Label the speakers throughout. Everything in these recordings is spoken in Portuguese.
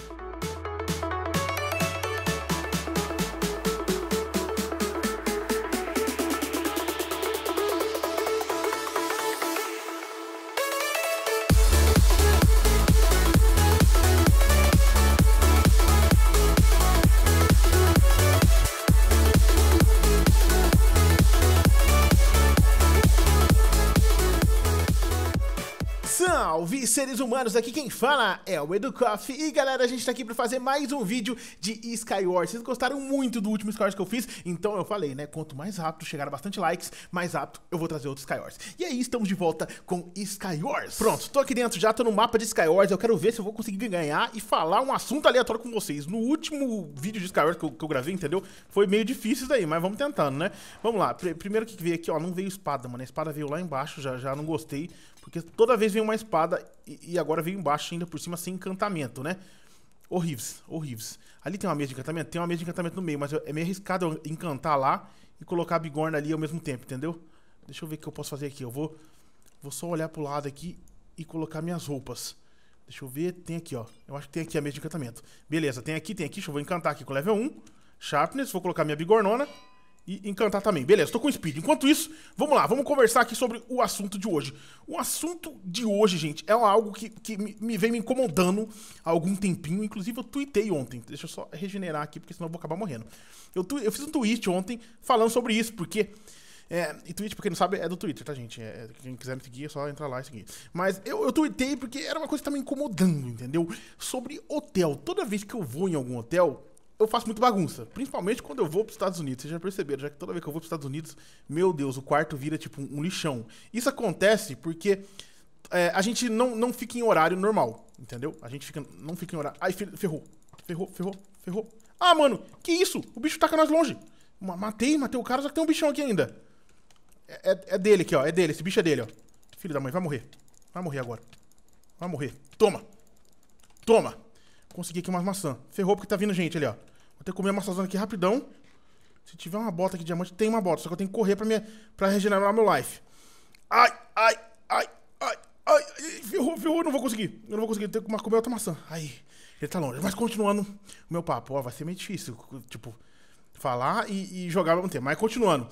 Speaker 1: Thank you. Salve seres humanos, aqui quem fala é o Edu Coffee E galera, a gente tá aqui pra fazer mais um vídeo de Skywars Vocês gostaram muito do último Skywars que eu fiz Então eu falei, né, quanto mais rápido chegar bastante likes Mais rápido eu vou trazer outro Skywars E aí estamos de volta com Skywars Pronto, tô aqui dentro já, tô no mapa de Skywars Eu quero ver se eu vou conseguir ganhar e falar um assunto aleatório com vocês No último vídeo de Skywars que eu, que eu gravei, entendeu? Foi meio difícil isso daí, mas vamos tentando, né? Vamos lá, Pr primeiro que veio aqui, ó, não veio espada, mano A espada veio lá embaixo, já, já não gostei porque toda vez vem uma espada e, e agora vem embaixo ainda por cima sem encantamento, né? Horríveis, horríveis. Ali tem uma mesa de encantamento? Tem uma mesa de encantamento no meio, mas é meio arriscado eu encantar lá e colocar a bigorna ali ao mesmo tempo, entendeu? Deixa eu ver o que eu posso fazer aqui. Eu vou, vou só olhar pro lado aqui e colocar minhas roupas. Deixa eu ver, tem aqui, ó. Eu acho que tem aqui a mesa de encantamento. Beleza, tem aqui, tem aqui. Deixa eu vou encantar aqui com level 1. Sharpness, vou colocar minha bigornona e encantar também. Beleza, tô com speed. Enquanto isso, vamos lá, vamos conversar aqui sobre o assunto de hoje. O assunto de hoje, gente, é algo que, que me, me vem me incomodando há algum tempinho. Inclusive, eu tuitei ontem. Deixa eu só regenerar aqui, porque senão eu vou acabar morrendo. Eu, tu, eu fiz um tweet ontem falando sobre isso, porque. É, e tweet, pra quem não sabe, é do Twitter, tá, gente? É, é quem quiser me seguir, é só entrar lá e seguir. Mas eu, eu tuitei porque era uma coisa que tá me incomodando, entendeu? Sobre hotel. Toda vez que eu vou em algum hotel, eu faço muito bagunça. Principalmente quando eu vou para os Estados Unidos. Vocês já perceberam, já que toda vez que eu vou para os Estados Unidos, meu Deus, o quarto vira tipo um lixão. Isso acontece porque é, a gente não, não fica em horário normal, entendeu? A gente fica, não fica em horário. Ai, ferrou. Ferrou, ferrou, ferrou. Ah, mano, que isso? O bicho taca nós longe. Matei, matei o cara, só que tem um bichão aqui ainda. É, é, é dele aqui, ó. É dele, esse bicho é dele, ó. Filho da mãe, vai morrer. Vai morrer agora. Vai morrer. Toma. Toma. Consegui aqui umas maçã. Ferrou porque tá vindo gente ali, ó. Vou ter que comer uma maçãzona aqui rapidão. Se tiver uma bota aqui de diamante, tem uma bota. Só que eu tenho que correr pra, minha, pra regenerar meu life. Ai, ai, ai, ai, ai. Ferrou, ferrou. não vou conseguir. Eu não vou conseguir. tenho que comer outra maçã. Ai, ele tá longe. Mas continuando o meu papo. Ó, vai ser meio difícil. Tipo, falar e, e jogar ao mesmo tempo. Mas continuando.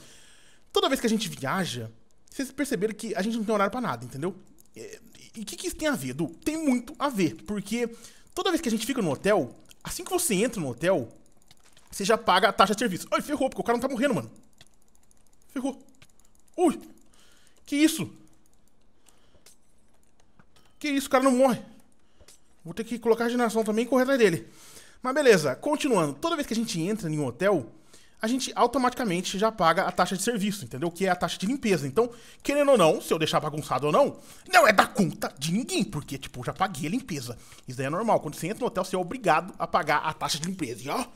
Speaker 1: Toda vez que a gente viaja, vocês perceberam que a gente não tem horário pra nada, entendeu? E o que, que isso tem a ver, Du? Tem muito a ver. Porque toda vez que a gente fica no hotel, assim que você entra no hotel, você já paga a taxa de serviço. Ai, ferrou, porque o cara não tá morrendo, mano. Ferrou. Ui! Que isso? Que isso, o cara não morre. Vou ter que colocar a geração também e correr atrás dele. Mas beleza, continuando. Toda vez que a gente entra em um hotel, a gente automaticamente já paga a taxa de serviço, entendeu? Que é a taxa de limpeza. Então, querendo ou não, se eu deixar bagunçado ou não, não é da conta de ninguém, porque, tipo, já paguei a limpeza. Isso daí é normal. Quando você entra no hotel, você é obrigado a pagar a taxa de limpeza. E, ó,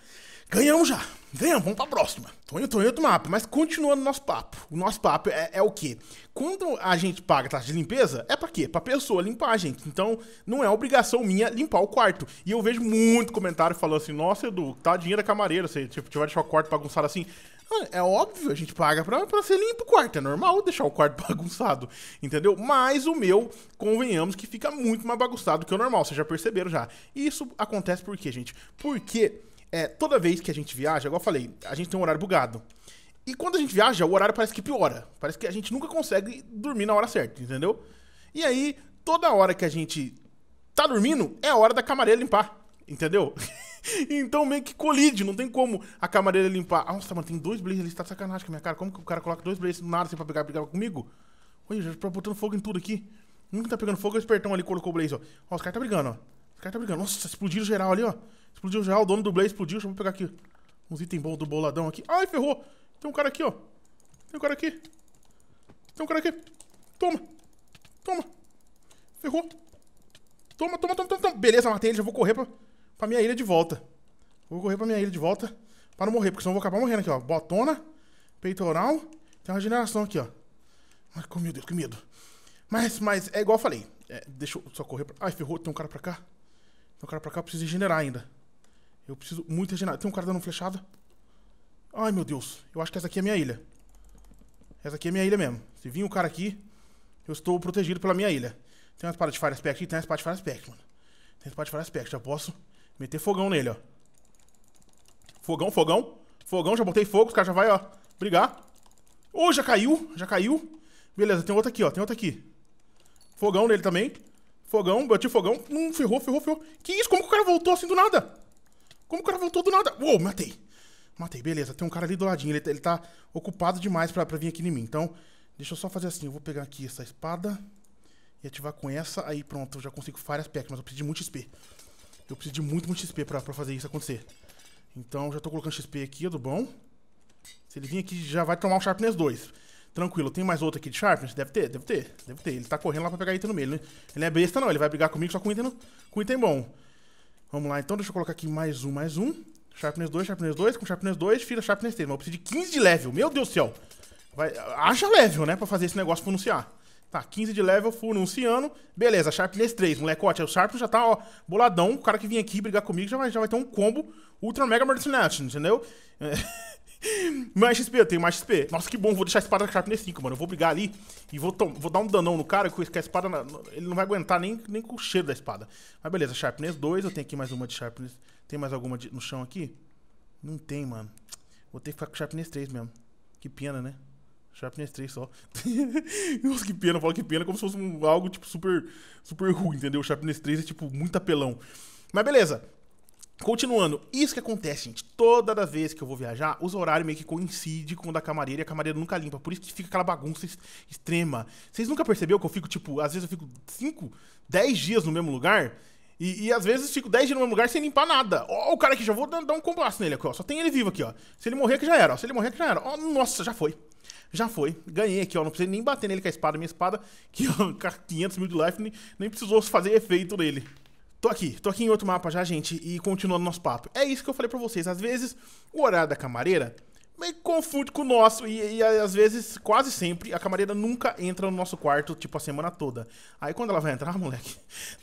Speaker 1: Ganhamos já. Ganhamos, vamos pra próxima. Tô indo, tô indo do mapa. Mas continuando o nosso papo. O nosso papo é, é o quê? Quando a gente paga taxa de limpeza, é pra quê? Pra pessoa limpar, a gente. Então, não é obrigação minha limpar o quarto. E eu vejo muito comentário falando assim, nossa, Edu, dinheiro da camareira, você tipo, vai deixar o quarto bagunçado assim. Ah, é óbvio, a gente paga pra, pra ser limpo o quarto. É normal deixar o quarto bagunçado, entendeu? Mas o meu, convenhamos que fica muito mais bagunçado que o normal. Vocês já perceberam já. E isso acontece por quê, gente? Porque é, toda vez que a gente viaja, igual eu falei, a gente tem um horário bugado. E quando a gente viaja, o horário parece que piora. Parece que a gente nunca consegue dormir na hora certa, entendeu? E aí, toda hora que a gente tá dormindo, é a hora da camareira limpar, entendeu? então meio que colide, não tem como a camareira limpar. Ah, nossa, mano, tem dois blazers ali, tá de sacanagem com a minha cara. Como que o cara coloca dois blazers no nada assim pra pegar, comigo? Olha, já tá botando fogo em tudo aqui. Nunca tá pegando fogo, o espertão ali colocou o blazer, ó. Ó, os caras tá brigando, ó. Os caras tá brigando. Nossa, explodiu geral ali, ó. Explodiu geral, o dono do Blaze explodiu. Deixa eu pegar aqui uns itens bons do boladão aqui. Ai, ferrou. Tem um cara aqui, ó. Tem um cara aqui. Tem um cara aqui. Toma. Toma. Ferrou. Toma, toma, toma, toma. toma. Beleza, matei ele. Já vou correr pra, pra minha ilha de volta. Vou correr pra minha ilha de volta. Pra não morrer, porque senão eu vou acabar morrendo aqui, ó. Botona. Peitoral. Tem uma generação aqui, ó. Ai, meu Deus, que medo. Mas, mas é igual eu falei. É, deixa eu só correr pra... Ai, ferrou. Tem um cara pra cá. Tem um cara pra cá, eu preciso regenerar ainda. Eu preciso muito regenerar. Tem um cara dando flechada. Ai, meu Deus. Eu acho que essa aqui é a minha ilha. Essa aqui é a minha ilha mesmo. Se vir um cara aqui, eu estou protegido pela minha ilha. Tem uma espada de Fire Aspect aqui, tem uma espada de Fire Aspect, mano. Tem uma espada de Fire Aspect, já posso meter fogão nele, ó. Fogão, fogão. Fogão, já botei fogo, os caras já vai, ó, brigar. Ô, oh, já caiu, já caiu. Beleza, tem outra aqui, ó, tem outra aqui. Fogão nele também. Fogão, bati fogão. Hum, ferrou, ferrou, ferrou. Que isso? Como que o cara voltou assim do nada? Como que o cara voltou do nada? Uou, matei. Matei, beleza. Tem um cara ali do ladinho. Ele, ele tá ocupado demais pra, pra vir aqui em mim. Então, deixa eu só fazer assim. Eu vou pegar aqui essa espada e ativar com essa. Aí pronto, eu já consigo várias peças, mas eu preciso de muito XP. Eu preciso de muito, muito XP pra, pra fazer isso acontecer. Então, já tô colocando XP aqui, é do bom. Se ele vir aqui, já vai tomar o um Sharpness 2. Tranquilo, tem mais outro aqui de Sharpness? Deve ter, deve ter, deve ter. Ele tá correndo lá pra pegar item no meio. Né? Ele, não é besta, não. Ele vai brigar comigo só com item, com item bom. Vamos lá, então deixa eu colocar aqui mais um, mais um. Sharpness 2, Sharpness 2, com Sharpness 2, fila Sharpness 3. Mas eu preciso de 15 de level, meu Deus do céu. Vai, acha level, né, pra fazer esse negócio pronunciar. Tá, 15 de level, anunciando. Beleza, Sharpness 3, molecote. O Sharpness já tá, ó, boladão. O cara que vinha aqui brigar comigo já vai, já vai ter um combo Ultra Mega Martination, entendeu? É. Mais XP, eu tenho mais XP. Nossa, que bom, vou deixar a espada Sharpness 5, mano. Eu vou brigar ali e vou, vou dar um danão no cara que a espada. ele não vai aguentar nem, nem com o cheiro da espada. Mas beleza, Sharpness 2. Eu tenho aqui mais uma de Sharpness. Tem mais alguma de, no chão aqui? Não tem, mano. Vou ter que ficar com Sharpness 3 mesmo. Que pena, né? Sharpness 3 só. Nossa, que pena, eu falo que pena, como se fosse um, algo tipo super, super ruim, entendeu? Sharpness 3 é tipo muito apelão. Mas beleza, Continuando, isso que acontece, gente. Toda vez que eu vou viajar, os horários meio que coincide com o da camareira e a camareira nunca limpa. Por isso que fica aquela bagunça extrema. Vocês nunca perceberam que eu fico, tipo, às vezes eu fico 5, 10 dias no mesmo lugar? E, e às vezes fico 10 dias no mesmo lugar sem limpar nada. Ó, o cara aqui, já vou dar, um compasso nele aqui, ó. Só tem ele vivo aqui, ó. Se ele morrer, que já era, ó. Se ele morrer, que já era. Ó, nossa, já foi. Já foi. Ganhei aqui, ó. Não precisei nem bater nele com a espada. Minha espada, que ó, 500 mil de life, nem, nem precisou fazer efeito nele. Tô aqui, tô aqui em outro mapa já, gente, e continuando nosso papo. É isso que eu falei pra vocês. Às vezes, o horário da camareira meio que confunde com o nosso, e, e, às vezes, quase sempre, a camareira nunca entra no nosso quarto, tipo, a semana toda. Aí quando ela vai entrar, moleque,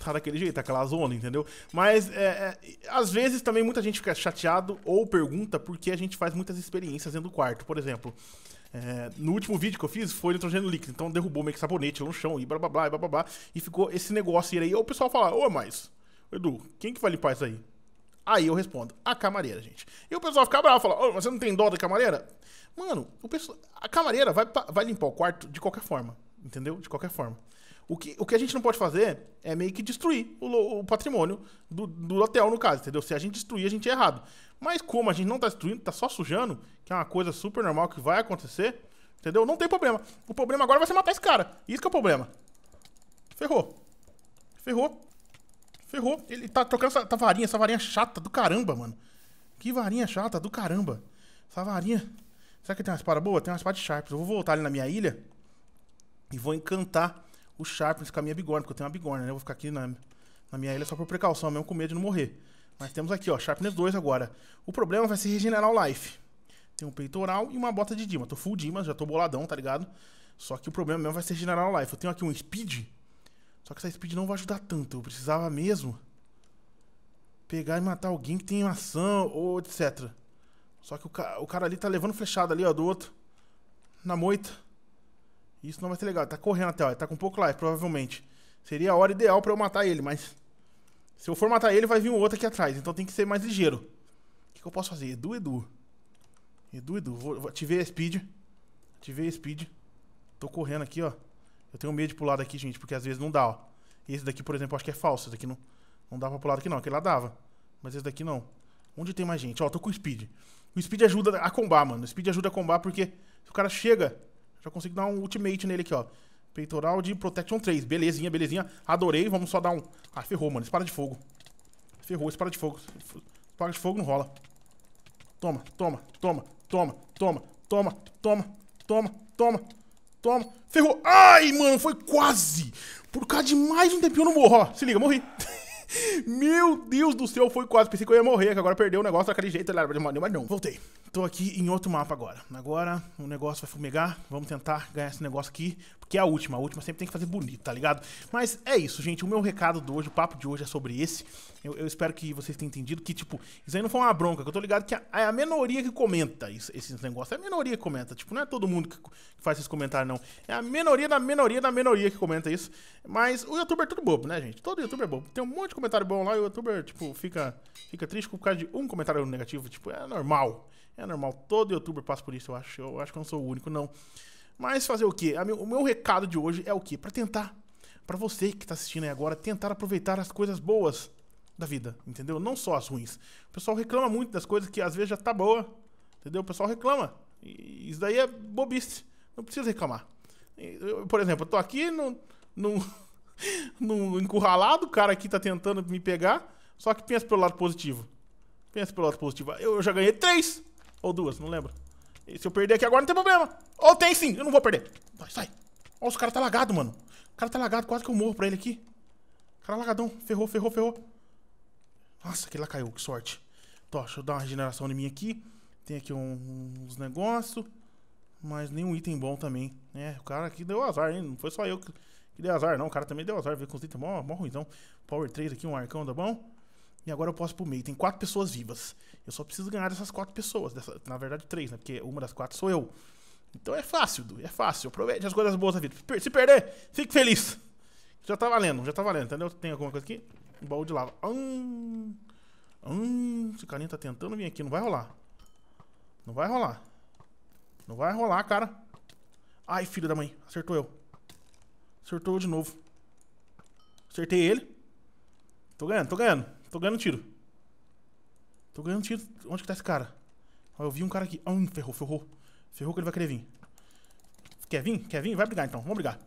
Speaker 1: tá daquele jeito, tá aquela zona, entendeu? Mas, é, é, às vezes, também muita gente fica chateado ou pergunta porque a gente faz muitas experiências dentro do quarto. Por exemplo, é, no último vídeo que eu fiz foi nitrogênio líquido, então derrubou meio que sabonete no chão e blá blá blá, blá blá blá, e ficou esse negócio aí. Ou o pessoal fala, ô, mas Edu, quem que vai limpar isso aí? Aí eu respondo, a camareira, gente. E o pessoal fica bravo, fala, oh, você não tem dó da camareira? Mano, o pessoal, a camareira vai, vai limpar o quarto de qualquer forma, entendeu? De qualquer forma. O que, o que a gente não pode fazer é meio que destruir o, o patrimônio do, do, hotel, no caso, entendeu? Se a gente destruir, a gente é errado. Mas como a gente não tá destruindo, tá só sujando, que é uma coisa super normal que vai acontecer, entendeu? Não tem problema. O problema agora vai ser matar esse cara. Isso que é o problema. Ferrou. Ferrou. Ferrou. Ele tá trocando essa, varinha, essa varinha chata do caramba, mano. Que varinha chata do caramba. Essa varinha. Será que tem uma espada boa? Tem uma espada de Sharps. Eu vou voltar ali na minha ilha e vou encantar o Sharps com a minha bigorna, porque eu tenho uma bigorna, né? Eu vou ficar aqui na, na minha ilha só por precaução, mesmo com medo de não morrer. Mas temos aqui, ó, Sharpness 2 agora. O problema vai ser regenerar o life. Tem um peitoral e uma bota de Dima. Tô full Dima, já tô boladão, tá ligado? Só que o problema mesmo vai ser regenerar o life. Eu tenho aqui um Speed só que essa speed não vai ajudar tanto. Eu precisava mesmo pegar e matar alguém que tem ação ou etc. Só que o, ca o cara ali tá levando flechada ali, ó, do outro. Na moita. Isso não vai ser legal. Ele tá correndo até, ó. Ele tá com pouco life, provavelmente. Seria a hora ideal pra eu matar ele, mas... Se eu for matar ele, vai vir um outro aqui atrás. Então tem que ser mais ligeiro. O que, que eu posso fazer? Edu, Edu. Edu, Edu. Vou, vou, ativei a speed. Ativei a speed. Tô correndo aqui, ó. Eu tenho medo de pular daqui, gente, porque às vezes não dá, ó. Esse daqui, por exemplo, acho que é falso. Esse daqui não, não dá pra pular daqui, não. Aquele lá dava. Mas esse daqui não. Onde tem mais gente? Ó, tô com o speed. O speed ajuda a combar, mano. O speed ajuda a combar porque se o cara chega, já consigo dar um ultimate nele aqui, ó. Peitoral de Protection 3. Belezinha, belezinha. Adorei. Vamos só dar um... Ah, ferrou, mano. Espada de fogo. Ferrou, espada de fogo. Espada de fogo não rola. Toma, toma, toma, toma, toma, toma, toma, toma, toma, Toma. Ferrou. Ai, mano, foi quase. Por causa de mais um tempinho eu não morro. Ó, se liga, morri. Meu Deus do céu, foi quase. Pensei que eu ia morrer, que agora perdeu o negócio daquele jeito. Mas não, voltei. Tô aqui em outro mapa agora. Agora o negócio vai fumegar. Vamos tentar ganhar esse negócio aqui, porque é a última. A última sempre tem que fazer bonito, tá ligado? Mas é isso, gente. O meu recado de hoje, o papo de hoje é sobre esse. Eu, eu espero que vocês tenham entendido que, tipo, isso aí não foi uma bronca, que eu tô ligado que é a minoria que comenta isso, esses negócios. É a minoria que comenta. Tipo, não é todo mundo que faz esses comentários, não. É a minoria da minoria da minoria que comenta isso. Mas o youtuber é tudo bobo, né, gente? Todo youtuber é bobo. Tem um monte de comentário bom lá e o youtuber, tipo, fica, fica triste por causa de um comentário negativo. Tipo, é normal. É normal. Todo youtuber passa por isso, eu acho. Eu acho que eu não sou o único, não. Mas fazer o quê? O meu recado de hoje é o quê? Para tentar, para você que tá assistindo aí agora, tentar aproveitar as coisas boas da vida, entendeu? Não só as ruins. O pessoal reclama muito das coisas que às vezes já tá boa, entendeu? O pessoal reclama. E isso daí é bobice. Não precisa reclamar. Eu, por exemplo, eu tô aqui, não, não, num encurralado, o cara aqui tá tentando me pegar. Só que pensa pelo lado positivo. Pensa pelo lado positivo. Eu já ganhei três ou duas, não lembro. E se eu perder aqui agora, não tem problema. Ou tem sim, eu não vou perder. Vai, sai. Ó, os cara tá lagado, mano. O cara tá lagado, quase que eu morro pra ele aqui. O cara lagadão. Ferrou, ferrou, ferrou. Nossa, aquele lá caiu, que sorte. Tô, deixa eu dar uma regeneração em mim aqui. Tem aqui um, uns negócios. Mas nenhum item bom também. É, o cara aqui deu azar, hein? Não foi só eu que que deu azar, não. O cara também deu azar. Veio com os itens mó, mó Power 3 aqui, um arcão, tá bom? E agora eu posso pro meio. Tem quatro pessoas vivas. Eu só preciso ganhar dessas quatro pessoas. Dessa, na verdade, três, né? Porque uma das quatro sou eu. Então é fácil, Du. É fácil. Aproveite as coisas boas da vida. Se perder, fique feliz. Já tá valendo, já tá valendo, entendeu? Tem alguma coisa aqui? Um baú de lava. Hum, hum, esse carinha tá tentando vir aqui. Não vai rolar. Não vai rolar. Não vai rolar, cara. Ai, filho da mãe. Acertou eu. Acertou de novo. Acertei ele. Tô ganhando, tô ganhando. Tô ganhando tiro. Tô ganhando tiro. Onde que tá esse cara? Ó, eu vi um cara aqui. Ah, hum, ferrou, ferrou. Ferrou que ele vai querer vir. Quer vir? Quer vir? Vai brigar então. Vamos brigar.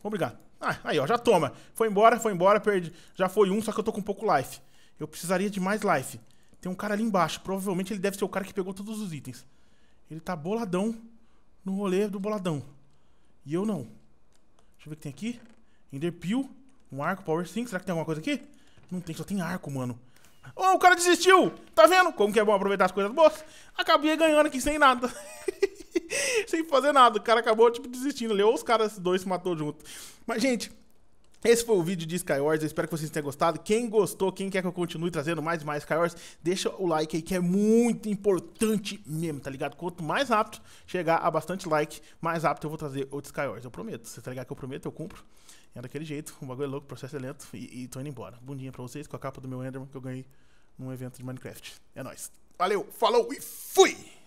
Speaker 1: Vamos brigar. Ah, aí ó, já toma. Foi embora, foi embora, perdi. Já foi um, só que eu tô com pouco life. Eu precisaria de mais life. Tem um cara ali embaixo. Provavelmente ele deve ser o cara que pegou todos os itens. Ele tá boladão no rolê do boladão. E eu não. Deixa eu ver o que tem aqui. Enderpeel. Um arco, Power 5. Será que tem alguma coisa aqui? Não tem, só tem arco, mano. Oh, o cara desistiu! Tá vendo? Como que é bom aproveitar as coisas boas? Acabei ganhando aqui sem nada. sem fazer nada. O cara acabou, tipo, desistindo ali. Ou os caras dois se matou junto. Mas, gente, esse foi o vídeo de Skywars, eu espero que vocês tenham gostado. Quem gostou, quem quer que eu continue trazendo mais e mais Skywars, deixa o like aí que é muito importante mesmo, tá ligado? Quanto mais rápido chegar a bastante like, mais rápido eu vou trazer outros Skywars, eu prometo. Você tá ligado que eu prometo, eu cumpro. É daquele jeito, o bagulho é louco, o processo é lento e, e tô indo embora. Bundinha pra vocês com a capa do meu Enderman que eu ganhei num evento de Minecraft. É nóis. Valeu, falou e fui!